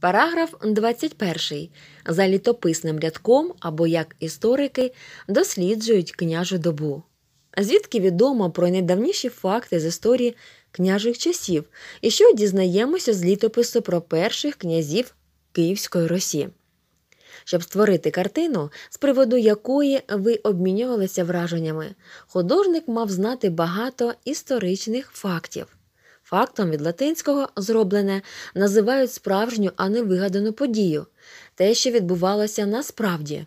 Параграф 21. За літописним рядком або як історики досліджують княжу добу. Звідки відомо про найдавніші факти з історії княжих часів і що дізнаємося з літопису про перших князів Київської Росії? Щоб створити картину, з приводу якої ви обмінювалися враженнями, художник мав знати багато історичних фактів. Фактом від латинського зроблене називають справжню, а не вигадану подію, те, що відбувалося насправді.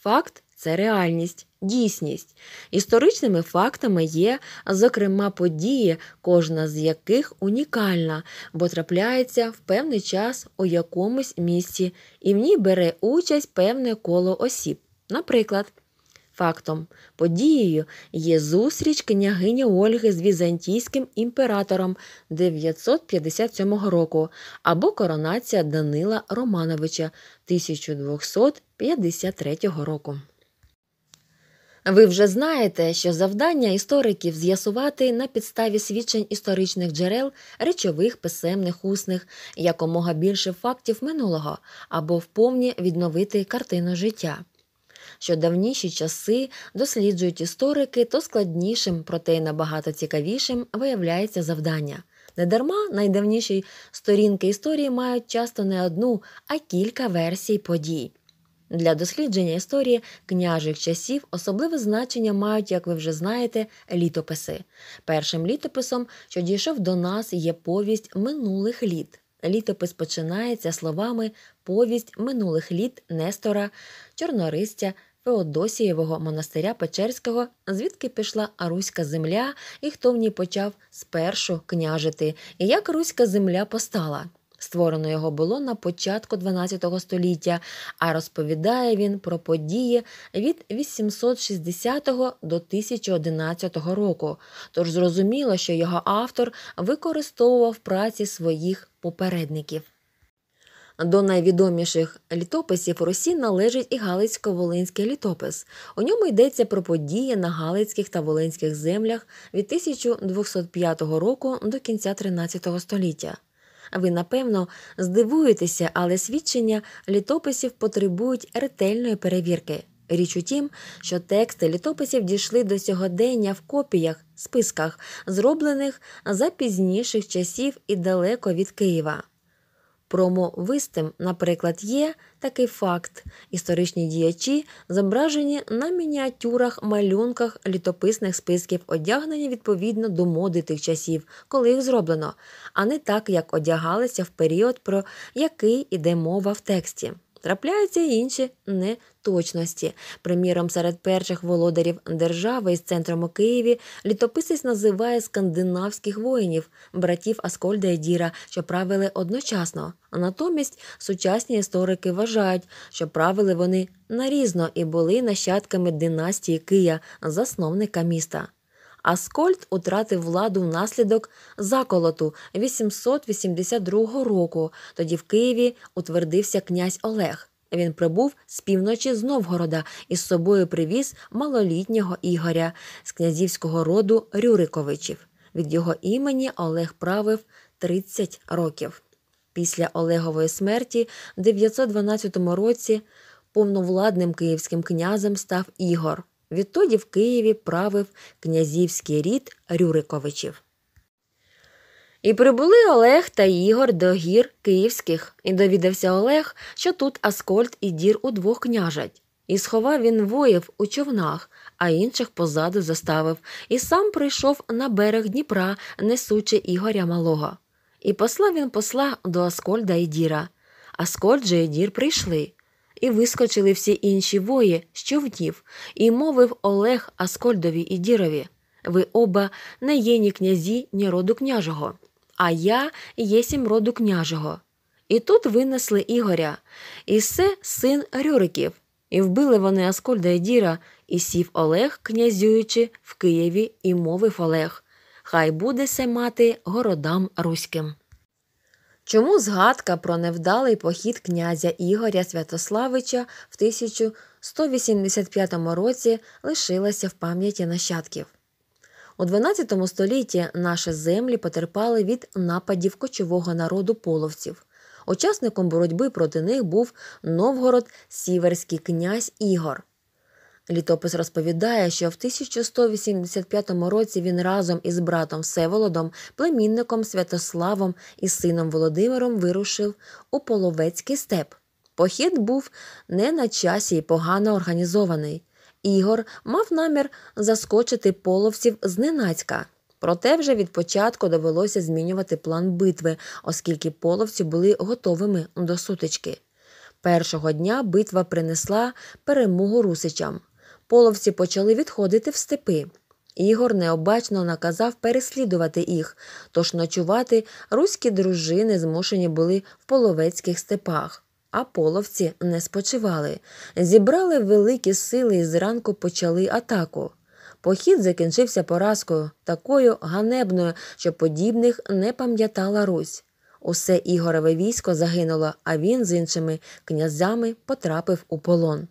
Факт це реальність, дійсність. Історичними фактами є, зокрема, події, кожна з яких унікальна, бо трапляється в певний час у якомусь місці, і в ній бере участь певне коло осіб. Наприклад. Фактом подією є зустріч княгині Ольги з візантійським імператором 957 року або коронація Данила Романовича 1253 року. Ви вже знаєте, що завдання істориків з'ясувати на підставі свідчень історичних джерел, речових, писемних, усних, якомога більше фактів минулого або вповні відновити картину життя що давніші часи досліджують історики, то складнішим, проте й набагато цікавішим виявляється завдання. Недарма найдавніші сторінки історії мають часто не одну, а кілька версій подій. Для дослідження історії княжих часів особливе значення мають, як ви вже знаєте, літописи. Першим літописом, що дійшов до нас, є повість минулих літ. Літопис починається словами повість минулих літ Нестора, Чорнористя, Феодосієвого монастиря Печерського, звідки пішла Руська земля, і хто в ній почав спершу княжити, і як Руська земля постала. Створено його було на початку 12 століття, а розповідає він про події від 860 до 1011 року. Тож зрозуміло, що його автор використовував праці своїх попередників. До найвідоміших літописів Русі належить і Галицько-Волинський літопис. У ньому йдеться про події на Галицьких та Волинських землях від 1205 року до кінця 13 століття. Ви, напевно, здивуєтеся, але свідчення літописів потребують ретельної перевірки. Річ у тім, що тексти літописів дійшли до сьогодення в копіях, списках, зроблених за пізніших часів і далеко від Києва. Промовистим, наприклад, є, Такий факт: історичні діячі зображені на мініатюрах, малюнках літописних списків одягнені відповідно до моди тих часів, коли їх зроблено, а не так, як одягалися в період, про який іде мова в тексті. Трапляються й інші неточності. Приміром, серед перших володарів держави із центром у Києві літописець називає скандинавських воїнів, братів Аскольда і Діра, що правили одночасно. Натомість сучасні історики вважають, що правили вони нарізно і були нащадками династії Кия, засновника міста. Аскольд утратив владу внаслідок заколоту 882 року. Тоді в Києві утвердився князь Олег. Він прибув з півночі з Новгорода і з собою привіз малолітнього Ігоря з князівського роду Рюриковичів. Від його імені Олег правив 30 років. Після Олегової смерті в 912 році повновладним київським князем став Ігор. Відтоді в Києві правив князівський рід Рюриковичів. І прибули Олег та Ігор до гір київських, і довідався Олег, що тут Аскольд і дір удвох княжать. І сховав він воїв у човнах, а інших позаду заставив, і сам прийшов на берег Дніпра, несучи Ігоря Малого. І послав він посла до Аскольда і Діра. Аскольд же і дір прийшли і вискочили всі інші вої що вдів, і мовив Олег Аскольдові і дірові ви оба не є ні князі, ні роду княжого, а я єсім роду княжого. І тут винесли Ігоря, і це син Рюриків. І вбили вони Аскольда і діра, і сів Олег, князюючи, в Києві, і мовив Олег Хай буде се мати городам руським. Чому згадка про невдалий похід князя Ігоря Святославича в 1185 році лишилася в пам'яті нащадків? У XII столітті наші землі потерпали від нападів кочового народу половців. Учасником боротьби проти них був Новгород Сіверський князь Ігор, Літопис розповідає, що в 1185 році він разом із братом Всеволодом, племінником Святославом і сином Володимиром вирушив у Половецький степ. Похід був не на часі і погано організований. Ігор мав намір заскочити половців зненацька. Проте вже від початку довелося змінювати план битви, оскільки половці були готовими до сутички. Першого дня битва принесла перемогу Русичам половці почали відходити в степи. Ігор необачно наказав переслідувати їх, тож ночувати руські дружини змушені були в половецьких степах, а половці не спочивали. Зібрали великі сили і зранку почали атаку. Похід закінчився поразкою, такою ганебною, що подібних не пам'ятала Русь. Усе Ігорове військо загинуло, а він з іншими князями потрапив у полон.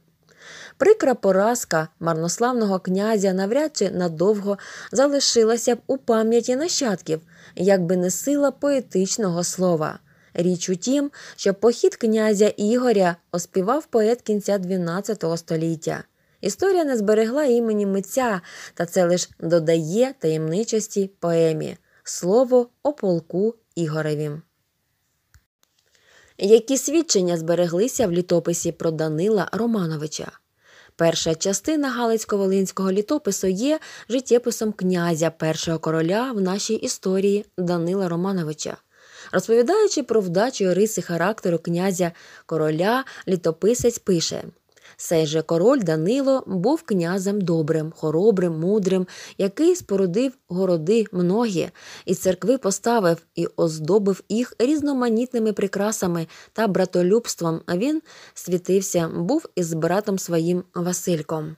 Прикра поразка марнославного князя навряд чи надовго залишилася б у пам'яті нащадків, якби не сила поетичного слова. Річ у тім, що похід князя Ігоря оспівав поет кінця XII століття. Історія не зберегла імені митця, та це лише додає таємничості поемі слово о полку Ігореві. Які свідчення збереглися в літописі про Данила Романовича? Перша частина Галицько-Волинського літопису є життєписом князя першого короля в нашій історії Данила Романовича. Розповідаючи про вдачу риси характеру князя короля, літописець пише. Сей же король Данило був князем добрим, хоробрим, мудрим, який спорудив городи многі, і церкви поставив і оздобив їх різноманітними прикрасами та братолюбством. Він світився, був із братом своїм Васильком.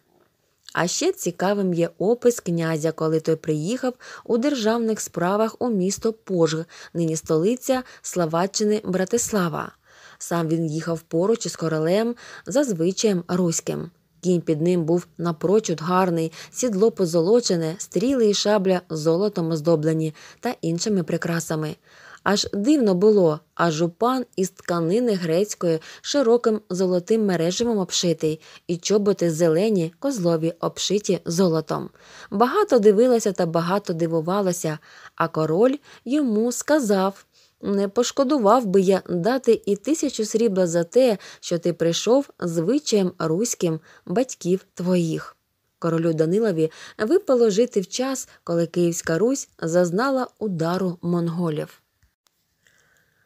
А ще цікавим є опис князя, коли той приїхав у державних справах у місто Пожг, нині столиця Словаччини Братислава. Сам він їхав поруч із королем за звичаєм руським. Кінь під ним був напрочуд гарний, сідло позолочене, стріли і шабля золотом оздоблені та іншими прикрасами. Аж дивно було, а жупан із тканини грецької широким золотим мереживом обшитий, і чоботи зелені, козлові обшиті золотом. Багато дивилася та багато дивувалася, а король йому сказав не пошкодував би я дати і тисячу срібла за те, що ти прийшов звичаєм руським батьків твоїх. Королю Данилові випало жити в час, коли Київська Русь зазнала удару монголів.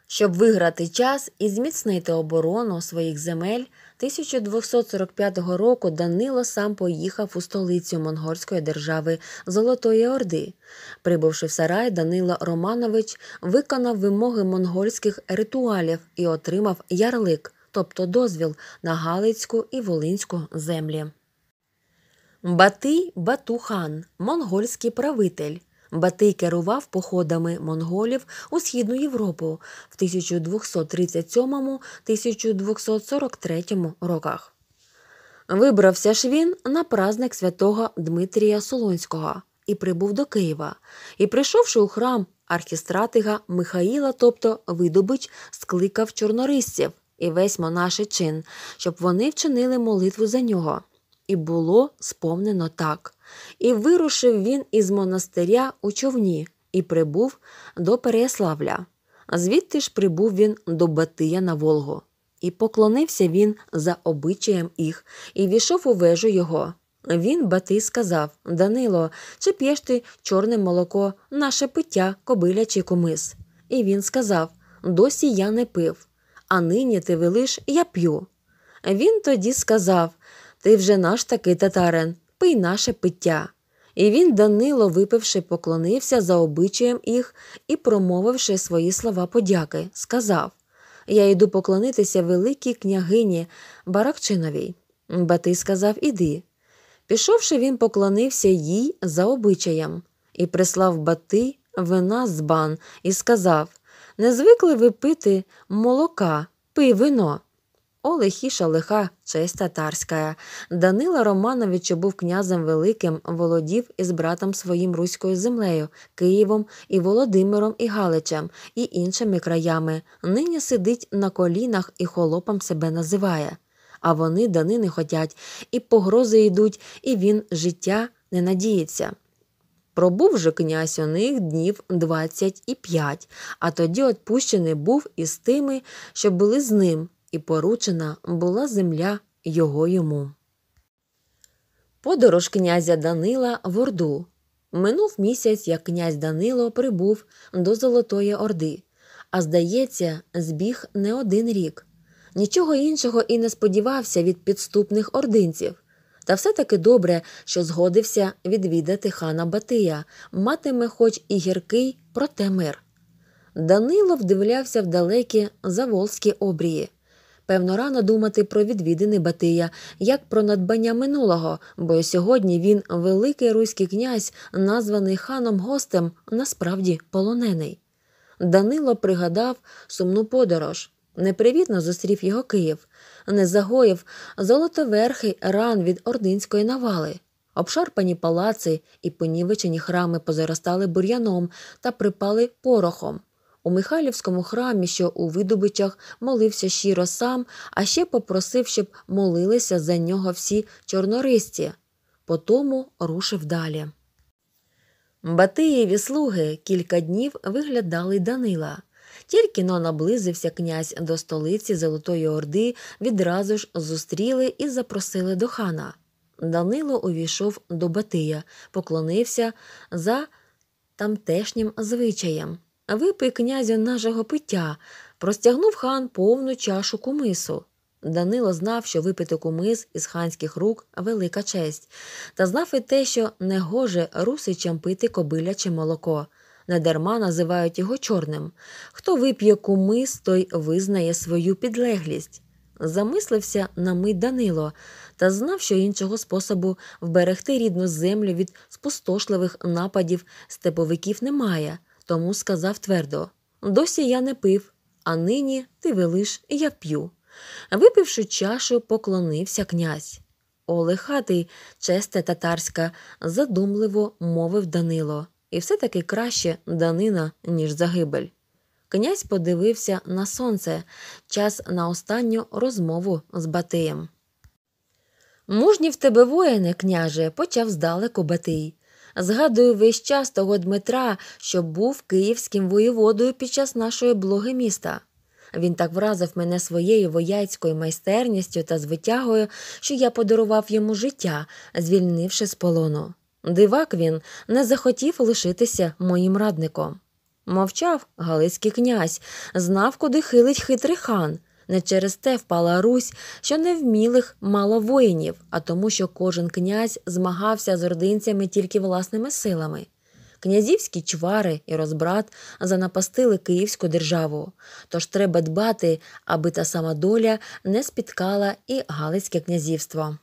Щоб виграти час і зміцнити оборону своїх земель, 1245 року Данило сам поїхав у столицю монгольської держави Золотої Орди. Прибувши в сарай, Данило Романович виконав вимоги монгольських ритуалів і отримав ярлик, тобто дозвіл на Галицьку і Волинську землі. Батий Батухан монгольський правитель. Батий керував походами монголів у Східну Європу в 1237-1243 роках. Вибрався ж він на праздник святого Дмитрія Солонського і прибув до Києва. І, прийшовши у храм архістратига Михаїла, тобто видобич, скликав чорнорисців і весь монаший чин, щоб вони вчинили молитву за нього. І було сповнено так. І вирушив він із монастиря у човні і прибув до Переяславля. Звідти ж прибув він до Батия на Волгу. І поклонився він за обичаєм їх, і війшов у вежу його. Він Батий сказав Данило, чи п'єш ти чорне молоко, наше пиття, кобиля чи комис. І він сказав Досі я не пив, а нині ти велиш, я п'ю. Він тоді сказав Ти вже наш такий татарин пий наше пиття. І він, Данило, випивши, поклонився за обичаєм їх і, промовивши свої слова подяки, сказав Я йду поклонитися великій княгині Баракчиновій. Батий сказав Іди. Пішовши, він поклонився їй за обичаєм і прислав бати вина з бан і сказав Не звикли ви пити молока, пий вино. О, лихіша лиха честь татарська. Данила Романович був князем великим, володів із братом своїм руською землею, Києвом і Володимиром і Галичем і іншими краями. Нині сидить на колінах і холопом себе називає. А вони данини хотять, і погрози йдуть, і він життя не надіється. Пробув же князь у них днів двадцять і п'ять, а тоді отпущений був із тими, що були з ним і поручена була земля його йому. Подорож князя Данила в Орду. Минув місяць, як князь Данило прибув до Золотої Орди, а здається, збіг не один рік. Нічого іншого і не сподівався від підступних ординців. Та все таки добре, що згодився відвідати хана Батия, матиме хоч і гіркий, проте мир. Данило вдивлявся в далекі заволзькі обрії. Певно, рано думати про відвідини Батия, як про надбання минулого, бо сьогодні він великий руський князь, названий ханом гостем, насправді полонений. Данило пригадав сумну подорож. Непривітно зустрів його Київ, не загоїв золотоверхий ран від ординської навали. Обшарпані палаци і понівечені храми позаростали бур'яном та припали порохом. У Михайлівському храмі, що у видобичах молився щиро сам, а ще попросив, щоб молилися за нього всі чорнористі. Потому рушив далі. Батиєві слуги кілька днів виглядали Данила. Тільки но наблизився князь до столиці Золотої Орди, відразу ж зустріли і запросили до хана. Данило увійшов до Батия, поклонився за тамтешнім звичаєм. Випий князю нашого пиття, простягнув хан повну чашу кумису. Данило знав, що випити кумис із ханських рук велика честь, та знав і те, що негоже гоже русичам пити кобиляче молоко. Недарма називають його чорним. Хто вип'є кумис, той визнає свою підлеглість. Замислився на мить Данило та знав, що іншого способу вберегти рідну землю від спустошливих нападів степовиків немає тому сказав твердо: досі я не пив, а нині ти велиш, я п'ю. Випивши чашу, поклонився князь. Олехатий, честе татарська, задумливо мовив Данило, і все-таки краще данина, ніж загибель. Князь подивився на сонце, час на останню розмову з Батиєм. Мужні в тебе воїни, княже, почав здалеку Батий. Згадую весь час того Дмитра, що був київським воєводою під час нашої блоги міста. Він так вразив мене своєю вояцькою майстерністю та звитягою, що я подарував йому життя, звільнивши з полону. Дивак він не захотів лишитися моїм радником. Мовчав Галицький князь, знав, куди хилить хитрий хан. Не через те впала Русь, що невмілих мало воїнів, а тому, що кожен князь змагався з ординцями тільки власними силами. Князівські чвари і розбрат занапастили Київську державу, тож треба дбати, аби та сама доля не спіткала і Галицьке князівство.